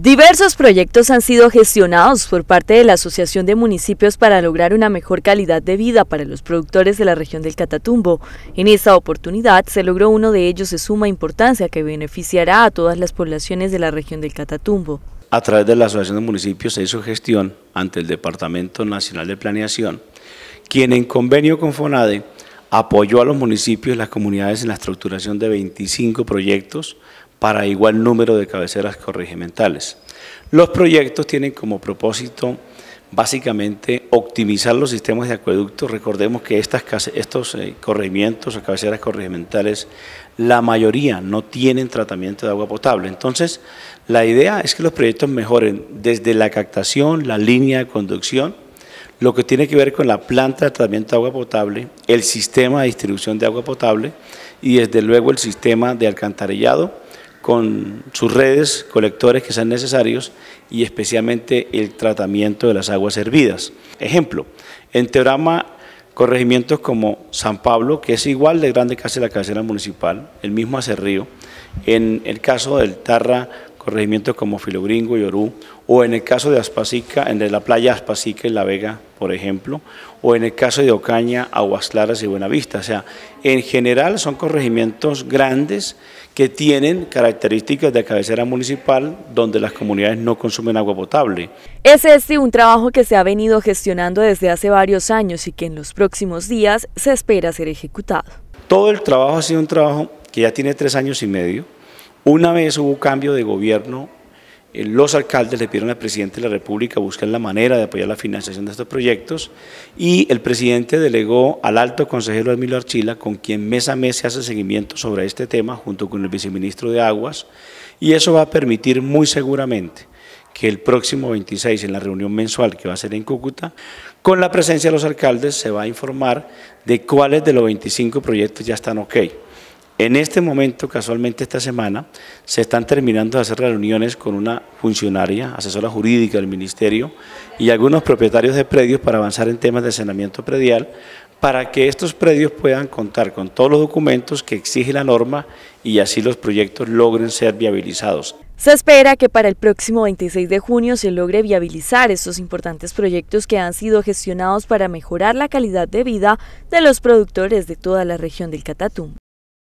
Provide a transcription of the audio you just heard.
Diversos proyectos han sido gestionados por parte de la Asociación de Municipios para lograr una mejor calidad de vida para los productores de la región del Catatumbo. En esta oportunidad se logró uno de ellos de suma importancia que beneficiará a todas las poblaciones de la región del Catatumbo. A través de la Asociación de Municipios se hizo gestión ante el Departamento Nacional de Planeación, quien en convenio con FONADE apoyó a los municipios y las comunidades en la estructuración de 25 proyectos para igual número de cabeceras corregimentales. Los proyectos tienen como propósito básicamente optimizar los sistemas de acueductos. Recordemos que estas, estos eh, corregimientos o cabeceras corregimentales, la mayoría no tienen tratamiento de agua potable. Entonces, la idea es que los proyectos mejoren desde la captación, la línea de conducción, lo que tiene que ver con la planta de tratamiento de agua potable, el sistema de distribución de agua potable y desde luego el sistema de alcantarillado con sus redes, colectores que sean necesarios y especialmente el tratamiento de las aguas hervidas. Ejemplo, en Teorama, corregimientos como San Pablo, que es igual de grande que hace la cabecera municipal, el mismo hace En el caso del Tarra, corregimientos como Filogringo y Orú, o en el caso de Aspasica, en la playa Aspasica y La Vega, por ejemplo, o en el caso de Ocaña, Aguas Claras y Buenavista. O sea, en general son corregimientos grandes que tienen características de cabecera municipal donde las comunidades no consumen agua potable. Es este un trabajo que se ha venido gestionando desde hace varios años y que en los próximos días se espera ser ejecutado. Todo el trabajo ha sido un trabajo que ya tiene tres años y medio, una vez hubo cambio de gobierno, eh, los alcaldes le pidieron al presidente de la República buscar la manera de apoyar la financiación de estos proyectos y el presidente delegó al alto consejero Emilio Archila, con quien mes a mes se hace seguimiento sobre este tema junto con el viceministro de Aguas y eso va a permitir muy seguramente que el próximo 26 en la reunión mensual que va a ser en Cúcuta, con la presencia de los alcaldes se va a informar de cuáles de los 25 proyectos ya están ok. En este momento, casualmente esta semana, se están terminando de hacer reuniones con una funcionaria, asesora jurídica del Ministerio y algunos propietarios de predios para avanzar en temas de saneamiento predial para que estos predios puedan contar con todos los documentos que exige la norma y así los proyectos logren ser viabilizados. Se espera que para el próximo 26 de junio se logre viabilizar estos importantes proyectos que han sido gestionados para mejorar la calidad de vida de los productores de toda la región del Catatumbo.